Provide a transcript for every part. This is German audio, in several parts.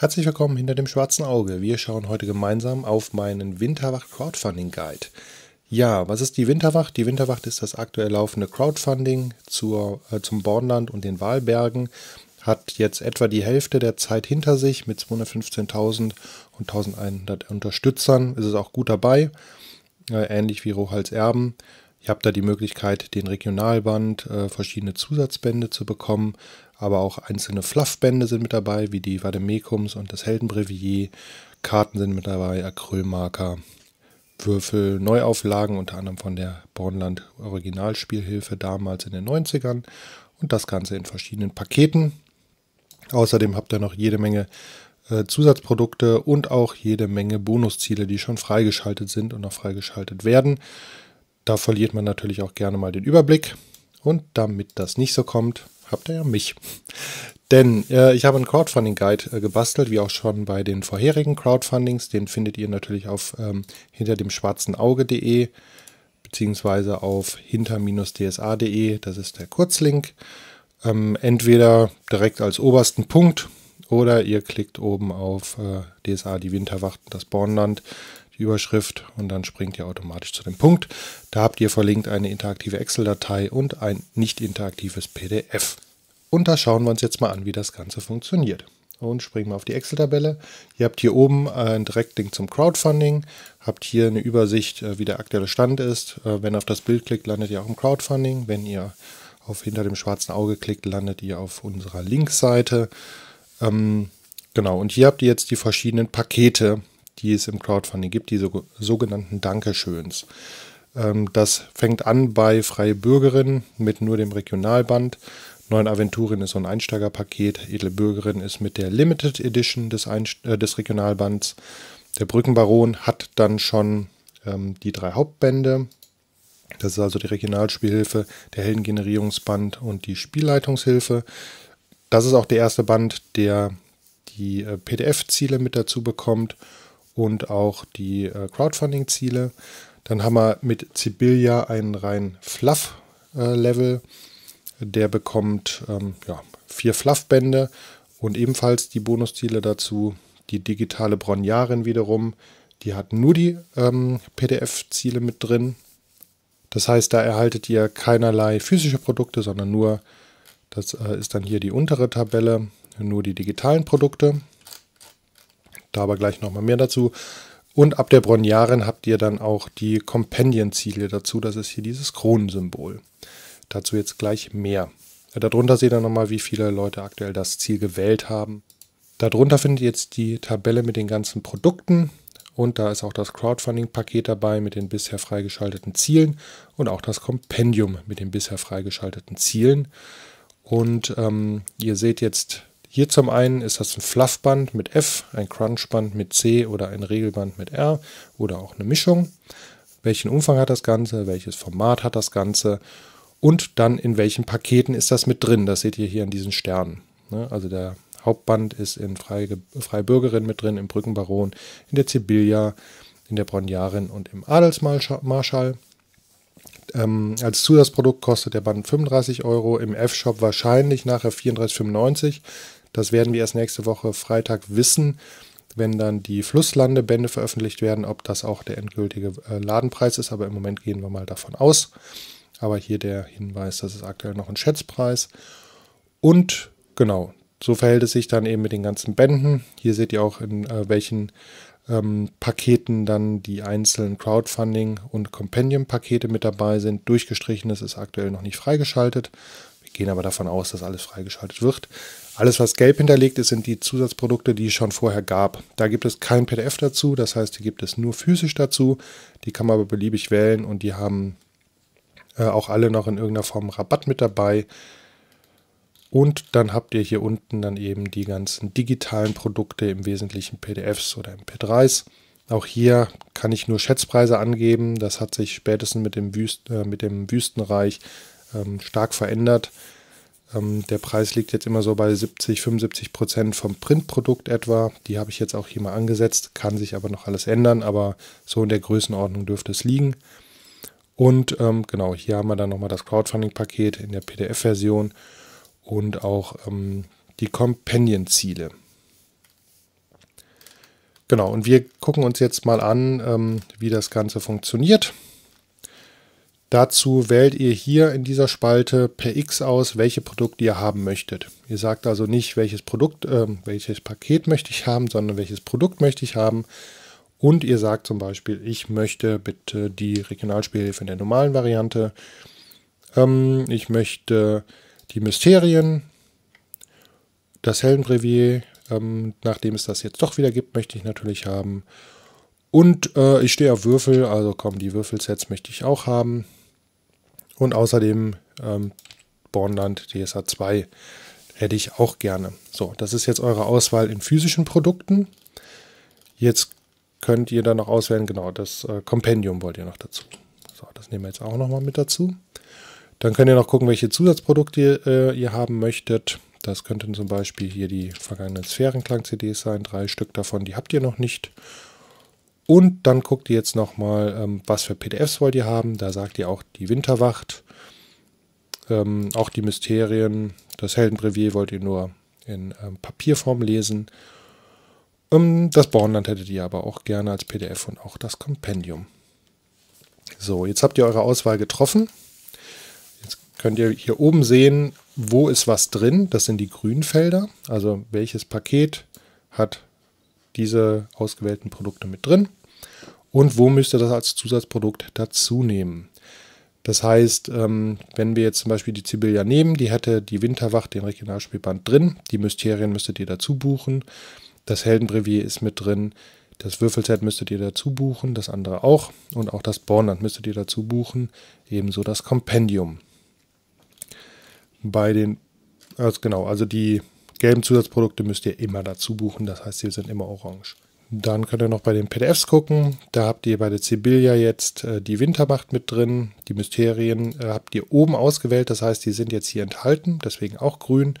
Herzlich willkommen hinter dem schwarzen Auge. Wir schauen heute gemeinsam auf meinen Winterwacht Crowdfunding Guide. Ja, was ist die Winterwacht? Die Winterwacht ist das aktuell laufende Crowdfunding zur, äh, zum Bornland und den Wahlbergen. Hat jetzt etwa die Hälfte der Zeit hinter sich mit 215.000 und 1.100 Unterstützern. Ist es auch gut dabei, äh, ähnlich wie Rohals Erben. Ihr habt da die Möglichkeit, den Regionalband, äh, verschiedene Zusatzbände zu bekommen, aber auch einzelne Fluffbände sind mit dabei, wie die Vademekums und das Heldenbrevier. Karten sind mit dabei, Acrylmarker, Würfel, Neuauflagen, unter anderem von der Bornland Originalspielhilfe damals in den 90ern und das Ganze in verschiedenen Paketen. Außerdem habt ihr noch jede Menge äh, Zusatzprodukte und auch jede Menge Bonusziele, die schon freigeschaltet sind und noch freigeschaltet werden. Da verliert man natürlich auch gerne mal den Überblick. Und damit das nicht so kommt, habt ihr ja mich. Denn äh, ich habe einen Crowdfunding-Guide äh, gebastelt, wie auch schon bei den vorherigen Crowdfundings. Den findet ihr natürlich auf ähm, hinter dem schwarzen Auge.de beziehungsweise auf hinter-dsa.de. Das ist der Kurzlink. Ähm, entweder direkt als obersten Punkt oder ihr klickt oben auf äh, DSA, die Winterwachten, das Bornland, die Überschrift und dann springt ihr automatisch zu dem Punkt. Da habt ihr verlinkt eine interaktive Excel-Datei und ein nicht interaktives PDF. Und da schauen wir uns jetzt mal an, wie das Ganze funktioniert. Und springen wir auf die Excel-Tabelle. Ihr habt hier oben äh, einen Direktlink zum Crowdfunding, habt hier eine Übersicht, äh, wie der aktuelle Stand ist. Äh, wenn ihr auf das Bild klickt, landet ihr auch im Crowdfunding. Wenn ihr auf hinter dem schwarzen Auge klickt, landet ihr auf unserer Linkseite. Ähm, genau, und hier habt ihr jetzt die verschiedenen Pakete, die es im Crowdfunding gibt, die sogenannten Dankeschöns. Ähm, das fängt an bei Freie Bürgerin mit nur dem Regionalband. Neuen Aventurin ist so ein Einsteigerpaket. Edle Bürgerin ist mit der Limited Edition des, Einst äh, des Regionalbands. Der Brückenbaron hat dann schon ähm, die drei Hauptbände. Das ist also die Regionalspielhilfe, der Heldengenerierungsband und die Spielleitungshilfe. Das ist auch der erste Band, der die äh, PDF-Ziele mit dazu bekommt und auch die äh, Crowdfunding-Ziele. Dann haben wir mit Sibilia einen rein Fluff-Level. Äh, der bekommt ähm, ja, vier Fluff-Bände und ebenfalls die Bonusziele dazu. Die digitale Bronjarin wiederum, die hat nur die ähm, PDF-Ziele mit drin. Das heißt, da erhaltet ihr keinerlei physische Produkte, sondern nur das äh, ist dann hier die untere Tabelle, nur die digitalen Produkte. Da aber gleich nochmal mehr dazu. Und ab der Bronjaren habt ihr dann auch die Compendienziele dazu. Das ist hier dieses Kronensymbol. Dazu jetzt gleich mehr. Äh, darunter seht ihr nochmal, wie viele Leute aktuell das Ziel gewählt haben. Darunter findet ihr jetzt die Tabelle mit den ganzen Produkten. Und da ist auch das Crowdfunding-Paket dabei mit den bisher freigeschalteten Zielen und auch das Kompendium mit den bisher freigeschalteten Zielen. Und ähm, ihr seht jetzt hier zum einen ist das ein Fluffband mit F, ein Crunchband mit C oder ein Regelband mit R oder auch eine Mischung. Welchen Umfang hat das Ganze? Welches Format hat das Ganze? Und dann in welchen Paketen ist das mit drin? Das seht ihr hier an diesen Sternen. Ne? Also der Hauptband ist in Freige Freibürgerin mit drin, im Brückenbaron, in der Zibilia, in der Bronjarin und im Adelsmarschall. Ähm, als Zusatzprodukt kostet der Band 35 Euro, im F-Shop wahrscheinlich nachher 34,95. Das werden wir erst nächste Woche Freitag wissen, wenn dann die Flusslandebände veröffentlicht werden, ob das auch der endgültige äh, Ladenpreis ist. Aber im Moment gehen wir mal davon aus. Aber hier der Hinweis, das ist aktuell noch ein Schätzpreis. Und genau, so verhält es sich dann eben mit den ganzen Bänden. Hier seht ihr auch, in äh, welchen ähm, Paketen dann die einzelnen Crowdfunding- und Compendium-Pakete mit dabei sind. Durchgestrichenes ist aktuell noch nicht freigeschaltet. Wir gehen aber davon aus, dass alles freigeschaltet wird. Alles, was gelb hinterlegt ist, sind die Zusatzprodukte, die es schon vorher gab. Da gibt es kein PDF dazu, das heißt, die gibt es nur physisch dazu. Die kann man aber beliebig wählen und die haben äh, auch alle noch in irgendeiner Form Rabatt mit dabei. Und dann habt ihr hier unten dann eben die ganzen digitalen Produkte, im Wesentlichen PDFs oder MP3s. Auch hier kann ich nur Schätzpreise angeben. Das hat sich spätestens mit dem, Wüst, äh, mit dem Wüstenreich ähm, stark verändert. Ähm, der Preis liegt jetzt immer so bei 70, 75 Prozent vom Printprodukt etwa. Die habe ich jetzt auch hier mal angesetzt, kann sich aber noch alles ändern, aber so in der Größenordnung dürfte es liegen. Und ähm, genau, hier haben wir dann nochmal das Crowdfunding-Paket in der PDF-Version und auch ähm, die Companion-Ziele. Genau, und wir gucken uns jetzt mal an, ähm, wie das Ganze funktioniert. Dazu wählt ihr hier in dieser Spalte per X aus, welche Produkte ihr haben möchtet. Ihr sagt also nicht, welches Produkt, äh, welches Paket möchte ich haben, sondern welches Produkt möchte ich haben. Und ihr sagt zum Beispiel, ich möchte bitte die Regionalspielhilfe in der normalen Variante. Ähm, ich möchte die Mysterien, das Hellenbrevier, ähm, nachdem es das jetzt doch wieder gibt, möchte ich natürlich haben. Und äh, ich stehe auf Würfel, also komm, die Würfelsets möchte ich auch haben. Und außerdem ähm, Bornland DSA 2 hätte ich auch gerne. So, das ist jetzt eure Auswahl in physischen Produkten. Jetzt könnt ihr dann noch auswählen, genau, das äh, Compendium wollt ihr noch dazu. So, das nehmen wir jetzt auch nochmal mit dazu. Dann könnt ihr noch gucken, welche Zusatzprodukte ihr, äh, ihr haben möchtet. Das könnten zum Beispiel hier die vergangenen Sphärenklang-CDs sein, drei Stück davon, die habt ihr noch nicht. Und dann guckt ihr jetzt nochmal, ähm, was für PDFs wollt ihr haben. Da sagt ihr auch die Winterwacht, ähm, auch die Mysterien, das Heldenbrevier wollt ihr nur in ähm, Papierform lesen. Ähm, das Bornland hättet ihr aber auch gerne als PDF und auch das Kompendium. So, jetzt habt ihr eure Auswahl getroffen könnt ihr hier oben sehen, wo ist was drin. Das sind die grünen Felder, also welches Paket hat diese ausgewählten Produkte mit drin und wo müsst ihr das als Zusatzprodukt dazu nehmen. Das heißt, ähm, wenn wir jetzt zum Beispiel die Zibilia nehmen, die hätte die Winterwacht, den Regionalspielband drin, die Mysterien müsstet ihr dazu buchen, das Heldenbrevier ist mit drin, das Würfelset müsstet ihr dazu buchen, das andere auch und auch das Bornland müsstet ihr dazu buchen, ebenso das Kompendium bei den, also genau, also die gelben Zusatzprodukte müsst ihr immer dazu buchen, das heißt, sie sind immer orange. Dann könnt ihr noch bei den PDFs gucken. Da habt ihr bei der Sibylla jetzt äh, die Wintermacht mit drin. Die Mysterien äh, habt ihr oben ausgewählt. Das heißt, die sind jetzt hier enthalten, deswegen auch grün.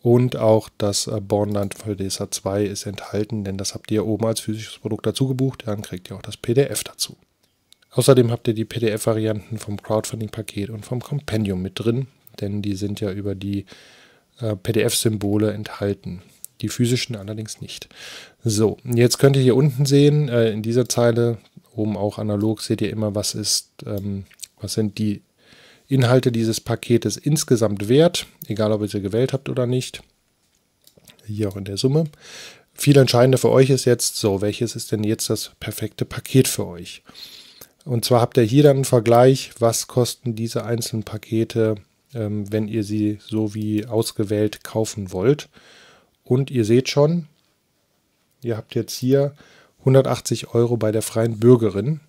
Und auch das äh, Bornland Valdesa 2 ist enthalten, denn das habt ihr oben als physisches Produkt dazu gebucht. Dann kriegt ihr auch das PDF dazu. Außerdem habt ihr die PDF-Varianten vom Crowdfunding-Paket und vom Compendium mit drin denn die sind ja über die äh, PDF-Symbole enthalten. Die physischen allerdings nicht. So, jetzt könnt ihr hier unten sehen, äh, in dieser Zeile, oben auch analog, seht ihr immer, was ist, ähm, was sind die Inhalte dieses Paketes insgesamt wert, egal ob ihr sie gewählt habt oder nicht. Hier auch in der Summe. Viel entscheidender für euch ist jetzt, so, welches ist denn jetzt das perfekte Paket für euch? Und zwar habt ihr hier dann einen Vergleich, was kosten diese einzelnen Pakete ähm, wenn ihr sie so wie ausgewählt kaufen wollt. Und ihr seht schon, ihr habt jetzt hier 180 Euro bei der freien Bürgerin.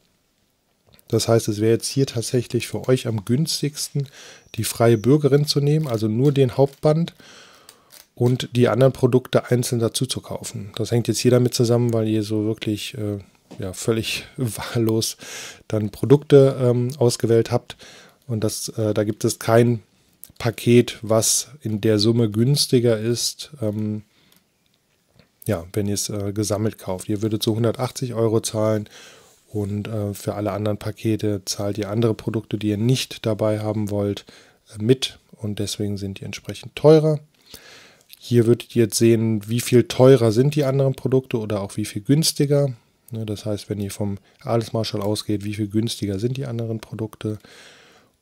Das heißt, es wäre jetzt hier tatsächlich für euch am günstigsten, die freie Bürgerin zu nehmen, also nur den Hauptband und die anderen Produkte einzeln dazu zu kaufen. Das hängt jetzt hier damit zusammen, weil ihr so wirklich äh, ja, völlig wahllos dann Produkte ähm, ausgewählt habt. Und das, äh, da gibt es kein Paket, was in der Summe günstiger ist, ähm, ja, wenn ihr es äh, gesammelt kauft. Ihr würdet so 180 Euro zahlen und äh, für alle anderen Pakete zahlt ihr andere Produkte, die ihr nicht dabei haben wollt, äh, mit und deswegen sind die entsprechend teurer. Hier würdet ihr jetzt sehen, wie viel teurer sind die anderen Produkte oder auch wie viel günstiger. Ne, das heißt, wenn ihr vom Alles Marshall ausgeht, wie viel günstiger sind die anderen Produkte.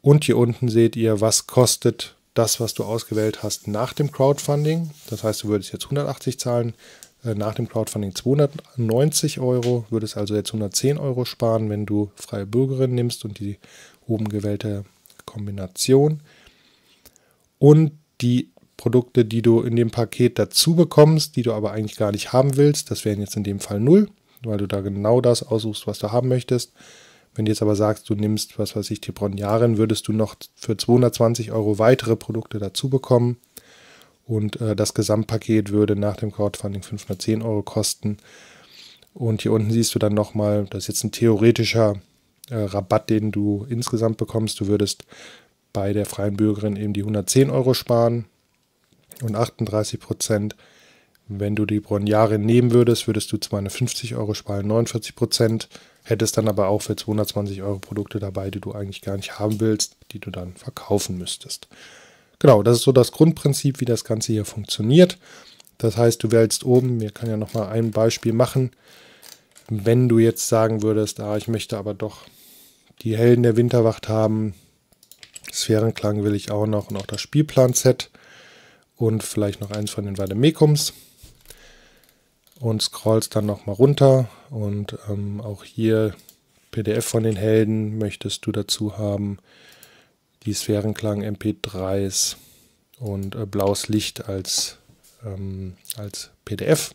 Und hier unten seht ihr, was kostet das, was du ausgewählt hast nach dem Crowdfunding. Das heißt, du würdest jetzt 180 zahlen, äh, nach dem Crowdfunding 290 Euro, würdest also jetzt 110 Euro sparen, wenn du freie Bürgerin nimmst und die oben gewählte Kombination. Und die Produkte, die du in dem Paket dazu bekommst, die du aber eigentlich gar nicht haben willst, das wären jetzt in dem Fall 0, weil du da genau das aussuchst, was du haben möchtest. Wenn du jetzt aber sagst, du nimmst, was weiß ich, die Tebronjarin, würdest du noch für 220 Euro weitere Produkte dazu bekommen. Und äh, das Gesamtpaket würde nach dem Crowdfunding 510 Euro kosten. Und hier unten siehst du dann nochmal, das ist jetzt ein theoretischer äh, Rabatt, den du insgesamt bekommst. Du würdest bei der freien Bürgerin eben die 110 Euro sparen und 38 Prozent. Wenn du die Bronjare nehmen würdest, würdest du 250 Euro sparen, 49 Prozent hättest dann aber auch für 220 Euro Produkte dabei, die du eigentlich gar nicht haben willst, die du dann verkaufen müsstest. Genau, das ist so das Grundprinzip, wie das Ganze hier funktioniert. Das heißt, du wählst oben, wir können ja nochmal ein Beispiel machen, wenn du jetzt sagen würdest, ah, ich möchte aber doch die Helden der Winterwacht haben, Sphärenklang will ich auch noch und auch das Spielplan-Set und vielleicht noch eins von den Valemekums und scrollst dann nochmal runter und ähm, auch hier PDF von den Helden möchtest du dazu haben, die Sphärenklang MP3s und äh, blaues Licht als, ähm, als PDF.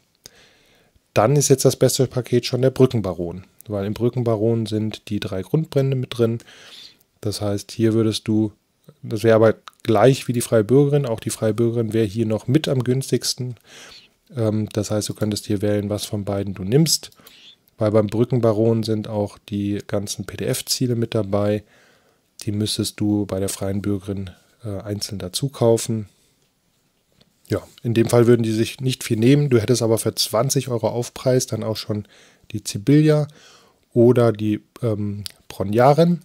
Dann ist jetzt das beste Paket schon der Brückenbaron, weil im Brückenbaron sind die drei Grundbrände mit drin. Das heißt, hier würdest du, das wäre aber gleich wie die Freie Bürgerin, auch die Freie Bürgerin wäre hier noch mit am günstigsten. Ähm, das heißt, du könntest hier wählen, was von beiden du nimmst, weil beim Brückenbaron sind auch die ganzen PDF-Ziele mit dabei. Die müsstest du bei der freien Bürgerin äh, einzeln dazu kaufen. Ja, in dem Fall würden die sich nicht viel nehmen. Du hättest aber für 20 Euro Aufpreis dann auch schon die Zibilia oder die ähm, Bronjarin.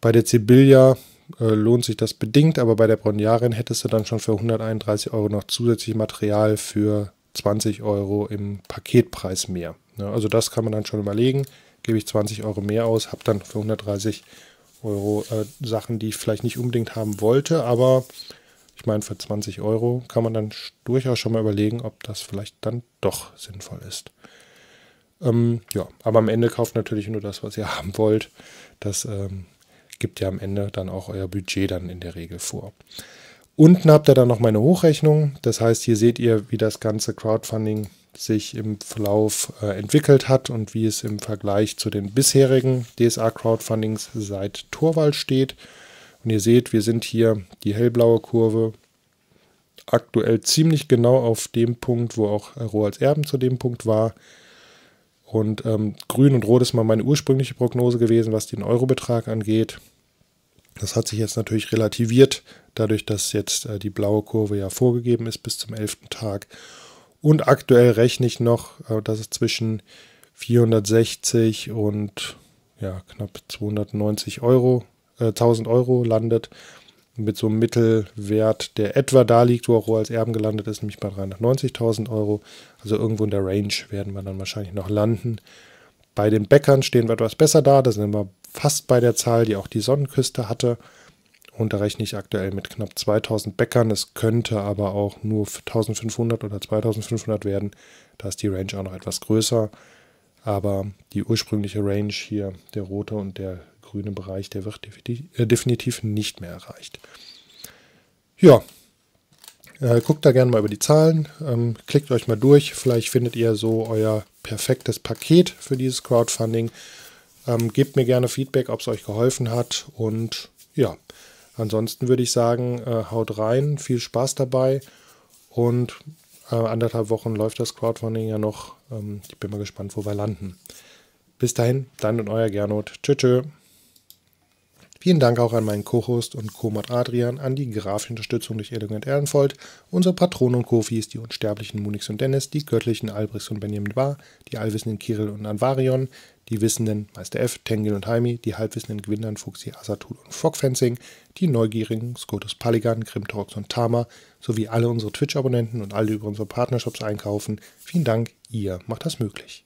Bei der Zibilia äh, lohnt sich das bedingt, aber bei der Bronjarin hättest du dann schon für 131 Euro noch zusätzlich Material für 20 Euro im Paketpreis mehr. Ja, also das kann man dann schon überlegen, gebe ich 20 Euro mehr aus, habe dann für 130 Euro äh, Sachen, die ich vielleicht nicht unbedingt haben wollte, aber ich meine, für 20 Euro kann man dann durchaus schon mal überlegen, ob das vielleicht dann doch sinnvoll ist. Ähm, ja, aber am Ende kauft natürlich nur das, was ihr haben wollt. Das ähm, gibt ja am Ende dann auch euer Budget dann in der Regel vor. Unten habt ihr dann noch meine Hochrechnung. Das heißt, hier seht ihr, wie das ganze Crowdfunding sich im Verlauf äh, entwickelt hat und wie es im Vergleich zu den bisherigen DSA-Crowdfundings seit Torwald steht. Und ihr seht, wir sind hier die hellblaue Kurve aktuell ziemlich genau auf dem Punkt, wo auch Roh als Erben zu dem Punkt war. Und ähm, grün und rot ist mal meine ursprüngliche Prognose gewesen, was den Eurobetrag angeht. Das hat sich jetzt natürlich relativiert, dadurch, dass jetzt äh, die blaue Kurve ja vorgegeben ist bis zum 11. Tag. Und aktuell rechne ich noch, äh, dass es zwischen 460 und ja, knapp 290 Euro, äh, 1000 Euro landet mit so einem Mittelwert, der etwa da liegt, wo auch Rohr als Erben gelandet ist, nämlich bei 390.000 Euro. Also irgendwo in der Range werden wir dann wahrscheinlich noch landen. Bei den Bäckern stehen wir etwas besser da. Da sind wir fast bei der Zahl, die auch die Sonnenküste hatte. Und da rechne ich aktuell mit knapp 2000 Bäckern. Es könnte aber auch nur 1500 oder 2500 werden. Da ist die Range auch noch etwas größer. Aber die ursprüngliche Range hier, der rote und der grüne Bereich, der wird definitiv äh, nicht mehr erreicht. Ja, äh, guckt da gerne mal über die Zahlen, ähm, klickt euch mal durch, vielleicht findet ihr so euer perfektes Paket für dieses Crowdfunding. Ähm, gebt mir gerne Feedback, ob es euch geholfen hat und ja, ansonsten würde ich sagen, äh, haut rein, viel Spaß dabei und anderthalb Wochen läuft das Crowdfunding ja noch. Ähm, ich bin mal gespannt, wo wir landen. Bis dahin, dann und euer Gernot. Tschö, tschö. Vielen Dank auch an meinen Co-Host und Co-Mod Adrian, an die grafische Unterstützung durch und Ehrenfold, unsere Patronen und Kofis, die unsterblichen Munix und Dennis, die göttlichen Albrechts und Benjamin Bar, die allwissenden Kirill und Anvarion, die Wissenden Meister F, Tengil und Haimi, die halbwissenden Gewinnern Fuxi, Asatul und Fogfencing, die Neugierigen Skotus Paligan, Grimtorox und Tama, sowie alle unsere Twitch-Abonnenten und alle die über unsere Partnershops einkaufen. Vielen Dank, ihr macht das möglich.